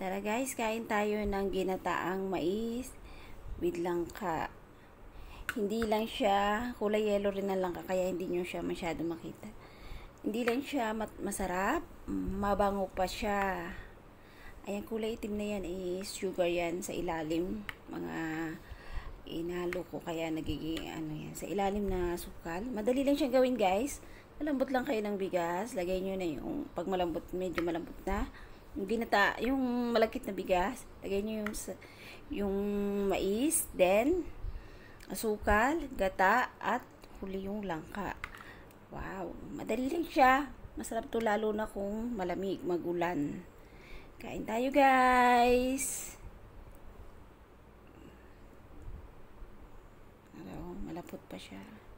Tara guys, kain tayo ng ginataang mais with langka. Hindi lang siya, kulay yellow rin ang langka kaya hindi nyo siya masyado makita. Hindi lang siya masarap, mabango pa siya. Ayan, kulay itim na yan is sugar yan sa ilalim. Mga inalo ko kaya nagiging ano yan, sa ilalim na sukal. Madali lang siyang gawin guys. Malambot lang kayo ng bigas. Lagay nyo na yung, pag malambot, medyo malambot na binata, yung malakit na bigas, lagay nyo yung, yung mais, then, asukal, gata, at huli yung langka. Wow, madali lang siya. Masarap to lalo na kung malamig, magulan. Kain tayo guys! Malapot pa siya.